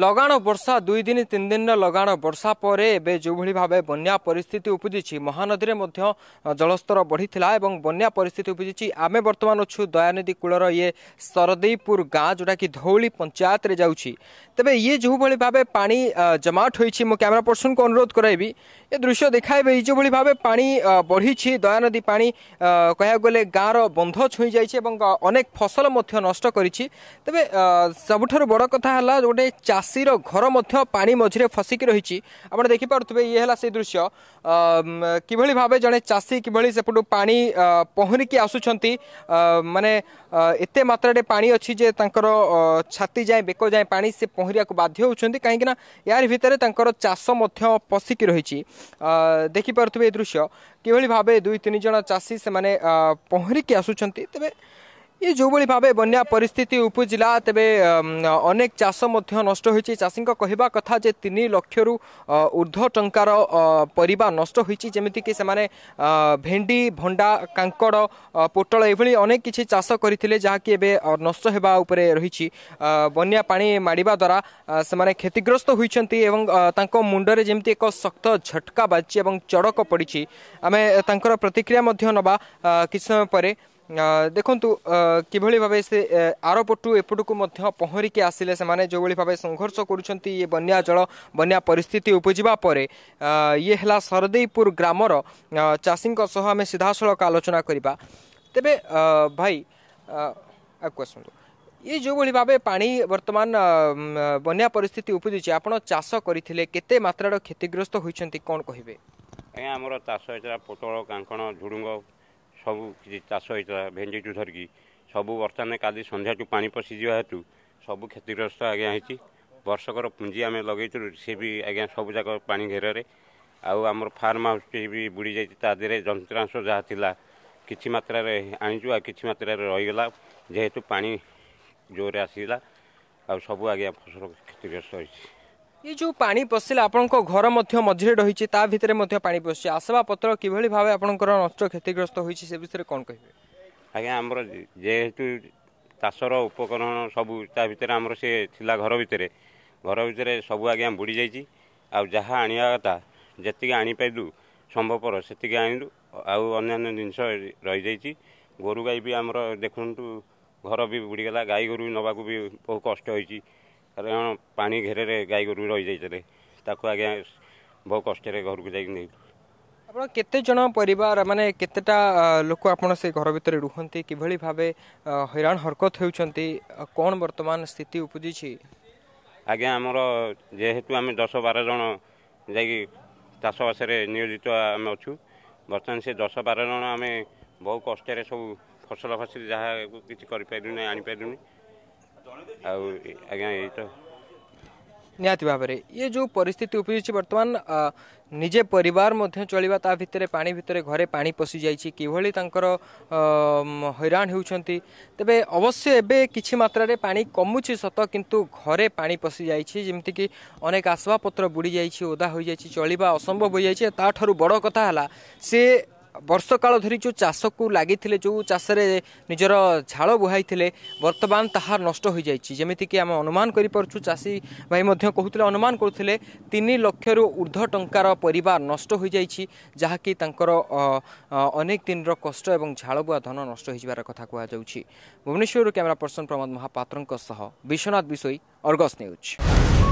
ଲଗାଣ ବର୍ଷା ଦୁଇ ଦିନ ତିନି ଦିନର ଲଗାଣ ବର୍ଷା ପରେ ଏବେ ଯେଉଁଭଳି ଭାବେ ବନ୍ୟା ପରିସ୍ଥିତି ଉପୁଜିଛି ମହାନଦୀରେ ମଧ୍ୟ ଜଳସ୍ତର ବଢ଼ିଥିଲା ଏବଂ ବନ୍ୟା ପରିସ୍ଥିତି ଉପୁଜିଛି ଆମେ ବର୍ତ୍ତମାନ ଅଛୁ ଦୟାନିଧି କୂଳର ଇଏ ସରଦେଇପୁର ଗାଁ ଯେଉଁଟାକି ଧଉଳି ପଞ୍ଚାୟତରେ ଯାଉଛି ତେବେ ଇଏ ଯେଉଁଭଳି ଭାବେ ପାଣି ଜମାଟ ହୋଇଛି ମୁଁ କ୍ୟାମେରା ପର୍ସନକୁ ଅନୁରୋଧ କରାଇବି ଏ ଦୃଶ୍ୟ ଦେଖାଇବେ ଏଇ ଯେଉଁଭଳି ଭାବେ ପାଣି ବଢ଼ିଛି ଦୟାନଦୀ ପାଣି କହିବାକୁ ଗଲେ ଗାଁର ବନ୍ଧ ଛୁଇଁ ଯାଇଛି ଏବଂ ଅନେକ ଫସଲ ମଧ୍ୟ ନଷ୍ଟ କରିଛି ତେବେ ସବୁଠାରୁ ବଡ଼ କଥା ହେଲା ଗୋଟେ ଚାଷ ଚାଷୀର ଘର ମଧ୍ୟ ପାଣି ମଝିରେ ଫସିକି ରହିଛି ଆପଣ ଦେଖିପାରୁଥିବେ ଇଏ ହେଲା ସେ ଦୃଶ୍ୟ କିଭଳି ଭାବେ ଜଣେ ଚାଷୀ କିଭଳି ସେପଟୁ ପାଣି ପହଁରିକି ଆସୁଛନ୍ତି ମାନେ ଏତେ ମାତ୍ରାରେ ପାଣି ଅଛି ଯେ ତାଙ୍କର ଛାତି ଯାଏଁ ବେକ ଯାଏଁ ପାଣି ସେ ପହଁରିବାକୁ ବାଧ୍ୟ ହେଉଛନ୍ତି କାହିଁକିନା ଏହାରି ଭିତରେ ତାଙ୍କର ଚାଷ ମଧ୍ୟ ପଶିକି ରହିଛି ଦେଖିପାରୁଥିବେ ଏ ଦୃଶ୍ୟ କିଭଳି ଭାବେ ଦୁଇ ତିନି ଜଣ ଚାଷୀ ସେମାନେ ପହଁରିକି ଆସୁଛନ୍ତି ତେବେ ଇଏ ଯେଉଁଭଳି ଭାବେ ବନ୍ୟା ପରିସ୍ଥିତି ଉପୁଜିଲା ତେବେ ଅନେକ ଚାଷ ମଧ୍ୟ ନଷ୍ଟ ହୋଇଛି ଚାଷୀଙ୍କ କହିବା କଥା ଯେ ତିନି ଲକ୍ଷରୁ ଉର୍ଦ୍ଧ୍ୱ ଟଙ୍କାର ପରିବା ନଷ୍ଟ ହୋଇଛି ଯେମିତିକି ସେମାନେ ଭେଣ୍ଡି ଭଣ୍ଡା କାଙ୍କଡ଼ ପୋଟଳ ଏଭଳି ଅନେକ କିଛି ଚାଷ କରିଥିଲେ ଯାହାକି ଏବେ ନଷ୍ଟ ହେବା ଉପରେ ରହିଛି ବନ୍ୟା ପାଣି ମାଡ଼ିବା ଦ୍ୱାରା ସେମାନେ କ୍ଷତିଗ୍ରସ୍ତ ହୋଇଛନ୍ତି ଏବଂ ତାଙ୍କ ମୁଣ୍ଡରେ ଯେମିତି ଏକ ଶକ୍ତ ଝଟକା ବାଜିଛି ଏବଂ ଚଡ଼କ ପଡ଼ିଛି ଆମେ ତାଙ୍କର ପ୍ରତିକ୍ରିୟା ମଧ୍ୟ ନେବା କିଛି ସମୟ ପରେ ଦେଖନ୍ତୁ କିଭଳି ଭାବେ ସେ ଆରପଟୁ ଏପଟକୁ ମଧ୍ୟ ପହଁରିକି ଆସିଲେ ସେମାନେ ଯେଉଁଭଳି ଭାବେ ସଂଘର୍ଷ କରୁଛନ୍ତି ଇଏ ବନ୍ୟା ଜଳ ବନ୍ୟା ପରିସ୍ଥିତି ଉପୁଜିବା ପରେ ଇଏ ହେଲା ସରଦେଇପୁର ଗ୍ରାମର ଚାଷୀଙ୍କ ସହ ଆମେ ସିଧାସଳଖ ଆଲୋଚନା କରିବା ତେବେ ଭାଇ ଆଗକୁ ଆସନ୍ତୁ ଇଏ ଯେଉଁଭଳି ଭାବେ ପାଣି ବର୍ତ୍ତମାନ ବନ୍ୟା ପରିସ୍ଥିତି ଉପୁଜୁଛି ଆପଣ ଚାଷ କରିଥିଲେ କେତେ ମାତ୍ରାର କ୍ଷତିଗ୍ରସ୍ତ ହୋଇଛନ୍ତି କ'ଣ କହିବେ ଆଜ୍ଞା ଆମର ଚାଷ ହେଇଥିଲା ପୋଟଳ କାଙ୍କଣ ଝୁଡ଼ୁଙ୍ଗ ସବୁ କିଛି ଚାଷ ହୋଇଥିଲା ଭେଣ୍ଡିଠୁ ଧରିକି ସବୁ ବର୍ତ୍ତମାନ କାଲି ସନ୍ଧ୍ୟାଠୁ ପାଣି ପଶିଯିବା ହେତୁ ସବୁ କ୍ଷତିଗ୍ରସ୍ତ ଆଜ୍ଞା ହୋଇଛି ବର୍ଷକର ପୁଞ୍ଜି ଆମେ ଲଗେଇଥିଲୁ ସେ ବି ଆଜ୍ଞା ସବୁଯାକ ପାଣି ଘେରରେ ଆଉ ଆମର ଫାର୍ମ ହାଉସ୍ଟି ବି ବୁଡ଼ି ଯାଇଛି ତା ଦେହରେ ଯନ୍ତ୍ରାଂଶ ଯାହା ଥିଲା କିଛି ମାତ୍ରାରେ ଆଣିଛୁ ଆଉ କିଛି ମାତ୍ରାରେ ରହିଗଲା ଯେହେତୁ ପାଣି ଜୋରରେ ଆସିଲା ଆଉ ସବୁ ଆଜ୍ଞା ଫସଲ କ୍ଷତିଗ୍ରସ୍ତ ହୋଇଛି ଏ ଯେଉଁ ପାଣି ପଶିଲେ ଆପଣଙ୍କ ଘର ମଧ୍ୟ ମଝିରେ ରହିଛି ତା ଭିତରେ ମଧ୍ୟ ପାଣି ପଶିଛି ଆସବାବପତ୍ର କିଭଳି ଭାବେ ଆପଣଙ୍କର ନଷ୍ଟ କ୍ଷତିଗ୍ରସ୍ତ ହୋଇଛି ସେ ବିଷୟରେ କ'ଣ କହିବେ ଆଜ୍ଞା ଆମର ଯେହେତୁ ଚାଷର ଉପକରଣ ସବୁ ତା ଭିତରେ ଆମର ସେ ଥିଲା ଘର ଭିତରେ ଘର ଭିତରେ ସବୁ ଆଜ୍ଞା ବୁଡ଼ି ଯାଇଛି ଆଉ ଯାହା ଆଣିବା କଥା ଯେତିକି ଆଣିପାରିଲୁ ସମ୍ଭବପର ସେତିକି ଆଣିଲୁ ଆଉ ଅନ୍ୟାନ୍ୟ ଜିନିଷ ରହିଯାଇଛି ଗୋରୁ ଗାଈ ବି ଆମର ଦେଖନ୍ତୁ ଘର ବି ବୁଡ଼ିଗଲା ଗାଈ ଗୋରୁ ନେବାକୁ ବି ବହୁ କଷ୍ଟ ହୋଇଛି କାରଣ ପାଣି ଘେରରେ ଗାଈ ଗୋରୁ ରହିଯାଇଥିଲେ ତାକୁ ଆଜ୍ଞା ବହୁ କଷ୍ଟରେ ଘରକୁ ଯାଇକି ନେଇଛୁ ଆପଣ କେତେ ଜଣ ପରିବାର ମାନେ କେତେଟା ଲୋକ ଆପଣ ସେ ଘର ଭିତରେ ରୁହନ୍ତି କିଭଳି ଭାବେ ହଇରାଣ ହରକତ ହେଉଛନ୍ତି କ'ଣ ବର୍ତ୍ତମାନ ସ୍ଥିତି ଉପୁଜିଛି ଆଜ୍ଞା ଆମର ଯେହେତୁ ଆମେ ଦଶ ବାର ଜଣ ଯାଇକି ଚାଷବାସରେ ନିୟୋଜିତ ଆମେ ଅଛୁ ବର୍ତ୍ତମାନ ସେ ଦଶ ବାର ଜଣ ଆମେ ବହୁ କଷ୍ଟରେ ସବୁ ଫସଲ ଫସଲ ଯାହାକୁ କିଛି କରିପାରିଲୁନି ଆଣିପାରିଲୁନି ଆଉ ଆଜ୍ଞା ଏଇଟା ନିହାତି ଭାବରେ ଇଏ ଯେଉଁ ପରିସ୍ଥିତି ଉପୁଜିଛି ବର୍ତ୍ତମାନ ନିଜେ ପରିବାର ମଧ୍ୟ ଚଳିବା ତା ଭିତରେ ପାଣି ଭିତରେ ଘରେ ପାଣି ପଶିଯାଇଛି କିଭଳି ତାଙ୍କର ହଇରାଣ ହେଉଛନ୍ତି ତେବେ ଅବଶ୍ୟ ଏବେ କିଛି ମାତ୍ରାରେ ପାଣି କମୁଛି ସତ କିନ୍ତୁ ଘରେ ପାଣି ପଶିଯାଇଛି ଯେମିତିକି ଅନେକ ଆସବାବପତ୍ର ବୁଡ଼ିଯାଇଛି ଓଦା ହୋଇଯାଇଛି ଚଳିବା ଅସମ୍ଭବ ହୋଇଯାଇଛି ତାଠାରୁ ବଡ଼ କଥା ହେଲା ସେ ବର୍ଷକାଳ ଧରି ଯେଉଁ ଚାଷକୁ ଲାଗିଥିଲେ ଯେଉଁ ଚାଷରେ ନିଜର ଝାଳ ବୁହାଇଥିଲେ ବର୍ତ୍ତମାନ ତାହା ନଷ୍ଟ ହୋଇଯାଇଛି ଯେମିତିକି ଆମେ ଅନୁମାନ କରିପାରୁଛୁ ଚାଷୀ ଭାଇ ମଧ୍ୟ କହୁଥିଲେ ଅନୁମାନ କରୁଥିଲେ ତିନି ଲକ୍ଷରୁ ଉର୍ଦ୍ଧ୍ୱ ଟଙ୍କାର ପରିବାର ନଷ୍ଟ ହୋଇଯାଇଛି ଯାହାକି ତାଙ୍କର ଅନେକ ଦିନର କଷ୍ଟ ଏବଂ ଝାଳ ବୁହା ଧନ ନଷ୍ଟ ହୋଇଯିବାର କଥା କୁହାଯାଉଛି ଭୁବନେଶ୍ୱରରୁ କ୍ୟାମେରା ପର୍ସନ ପ୍ରମୋଦ ମହାପାତ୍ରଙ୍କ ସହ ବିଶ୍ୱନାଥ ବିଷୋଇ ଅର୍ଗସ୍ ନ୍ୟୁଜ୍